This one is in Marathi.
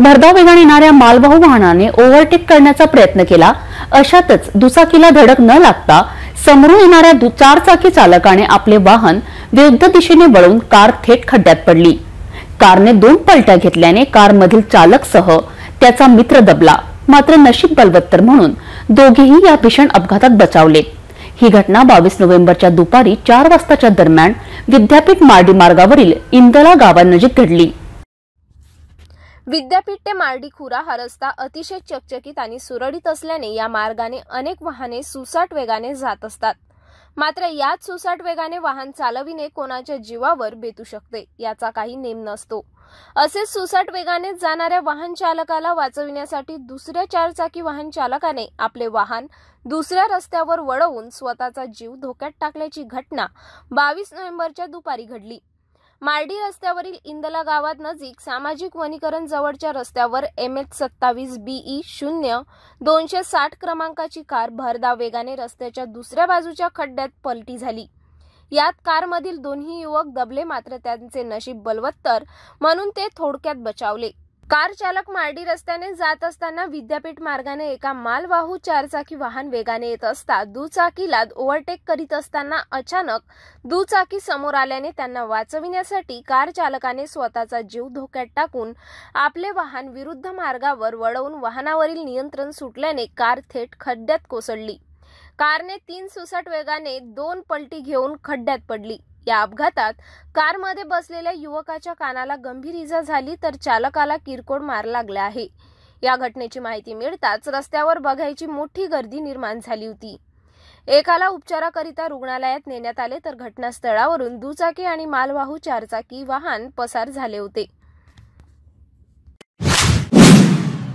भरधाव वेगाने येणाऱ्या मालवाहू वाहनाने ओव्हरटेक करण्याचा प्रयत्न केला अशातच दुचाकीला धडक न लागता समोरून येणाऱ्या चारचाकी चालकाने आपले वाहन विरुद्ध दिशेने वळून कार थेट खड्ड्यात पडली कारने दोन पलट्या घेतल्याने कारमधील चालकसह त्याचा मित्र दबला मात्र नशीब बलवत्तर म्हणून दोघेही या भीषण अपघातात बचावले ही घटना बावीस नोव्हेंबरच्या दुपारी चार वाजताच्या दरम्यान विद्यापीठ मार्डी मार्गावरील इंदला गावानजीक घडली विद्यापीठ ते मार्डीखुरा हा रस्ता अतिशय चकचकीत आणि सुरळीत असल्याने या मार्गाने अनेक वाहने सुसाट वेगाने जात असतात मात्र याच सुसाट वेगाने वाहन चालविणे कोणाच्या जीवावर बेतू शकते याचा काही नेम नसतो असे सुसाट वेगाने जाणाऱ्या वाहन चालकाला वाचविण्यासाठी दुसऱ्या चारचाकी वाहन चालकाने आपले वाहन दुसऱ्या रस्त्यावर वळवून स्वतःचा जीव धोक्यात टाकल्याची घटना बावीस नोव्हेंबरच्या दुपारी घडली मार्डी रस्त्यावरील इंदला गावात नजीक सामाजिक वनीकरण जवळच्या रस्त्यावर एम एच सत्तावीस बीई e शून्य दोनशे साठ क्रमांकाची कार भरदा वेगाने रस्त्याच्या दुसऱ्या बाजूच्या खड्ड्यात पलटी झाली यात कारमधील दोन्ही युवक दबले मात्र त्यांचे नशीब बलवत्तर म्हणून ते थोडक्यात बचावले कार चालक मार्डी रस्त्याने जात असताना विद्यापीठ मार्गाने एका मालवाहू चारचाकी वाहन वेगाने येत असता दुचाकीला ओव्हरटेक करीत असताना अचानक दुचाकी समोर आल्याने त्यांना वाचविण्यासाठी कार चालकाने स्वतःचा जीव धोक्यात टाकून आपले वाहन विरुद्ध मार्गावर वळवून वाहनावरील नियंत्रण सुटल्याने कार थेट खड्ड्यात कोसळली कारने तीन सुसट वेगाने दोन पलटी घेऊन खड्ड्यात पडली या अपघातात कारमध्ये बसलेल्या युवकाच्या कानाला गंभीर इजा झाली तर चालकाला किरकोळ मार लागला आहे या घटनेची माहिती मिळताच रस्त्यावर बघायची मोठी गर्दी निर्माण झाली होती एकाला उपचाराकरिता रुग्णालयात नेण्यात आले तर घटनास्थळावरून दुचाकी आणि मालवाहू चारचाकी वाहन पसार झाले होते